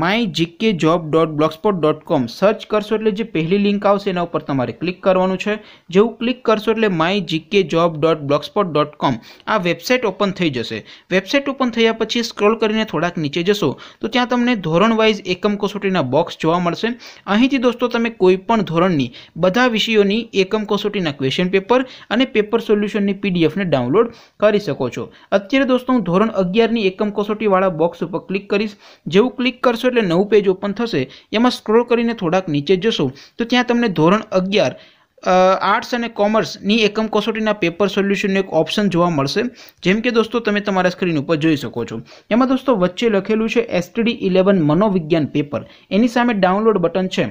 my GK job dot blogspot dot com search કરશો એટલે જે પહેલી લિંક આવશે એના ઉપર તમારે ક્લિક કરવાનું છે જેવું ક્લિક કરશો એટલે my GK job dot blogspot dot com આ વેબસાઇટ ઓપન થઈ જશે વેબસાઇટ ઓપન થયા પછી સ્ક્રોલ કરીને થોડાક નીચે જશો તો ત્યાં તમને ધોરણ વાઇઝ એકમ કસોટીના બોક્સ જોવા મળશે અહીંથી દોસ્તો તમે કોઈ પણ ધોરણની બધા વિષયોની એકમ કસોટીના ક્વેશ્ચન પેપર અને પેપર સોલ્યુશનની પીડીએફને ડાઉનલોડ કરી શકો છો અત્યારે દોસ્તો હું ધોરણ અગિયારની એકમ કસોટીવાળા બોક્સ ઉપર ક્લિક કરીશ જેવું ક્લિક કર કરશો એટલે નવું પેજ ઓપન થશે એમાં સ્ક્રોલ કરીને થોડાક નીચે જશો તો ત્યાં તમને ધોરણ અગિયાર આર્ટ્સ અને કોમર્સની એકમ કસોટીના પેપર સોલ્યુશનનું એક ઓપ્શન જોવા મળશે જેમ કે દોસ્તો તમે તમારા સ્ક્રીન ઉપર જોઈ શકો છો એમાં દોસ્તો વચ્ચે લખેલું છે એસટીડી ઇલેવન મનોવિજ્ઞાન પેપર એની સામે ડાઉનલોડ બટન છે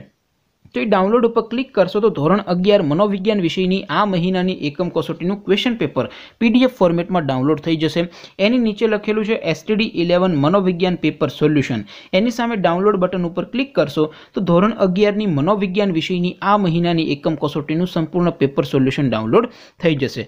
તો એ ડાઉનલોડ ઉપર ક્લિક કરશો તો ધોરણ અગિયાર મનોવિજ્ઞાન વિષયની આ મહિનાની એકમ કસોટીનું ક્વેશ્ચન પેપર પીડીએફ ફોર્મેટમાં ડાઉનલોડ થઈ જશે એની નીચે લખેલું છે એસટીડી ઇલેવન મનોવિજ્ઞાન પેપર સોલ્યુશન એની સામે ડાઉનલોડ બટન ઉપર ક્લિક કરશો તો ધોરણ અગિયારની મનોવિજ્ઞાન વિષયની આ મહિનાની એકમ કસોટીનું સંપૂર્ણ પેપર સોલ્યુશન ડાઉનલોડ થઈ જશે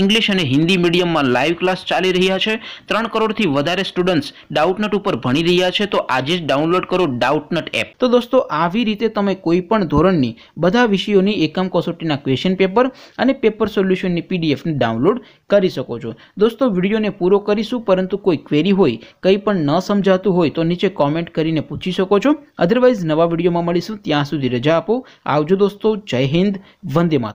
ઇંગ્લિશ અને હિન્દી મીડિયમમાં લાઈવ ક્લાસ ચાલી રહ્યા છે ત્રણ કરોડથી વધારે સ્ટુડન્ટ્સ ડાઉટનટ ઉપર ભણી રહ્યા છે તો આજે જ ડાઉનલોડ કરો ડાઉટનટ એપ તો દોસ્તો આવી રીતે તમે કોઈ પણ ધોરણની બધા વિષયોની એકમ કસોટીના ક્વેશ્ચન પેપર અને પેપર સોલ્યુશનની પીડીએફને ડાઉનલોડ કરી શકો છો દોસ્તો વિડીયોને પૂરો કરીશું પરંતુ કોઈ ક્વેરી હોય કંઈ પણ ન સમજાતું હોય તો નીચે કોમેન્ટ કરીને પૂછી શકો છો અધરવાઇઝ નવા વિડીયોમાં મળીશું ત્યાં સુધી રજા આપો આવજો દોસ્તો જય હિન્દ વંદે માતા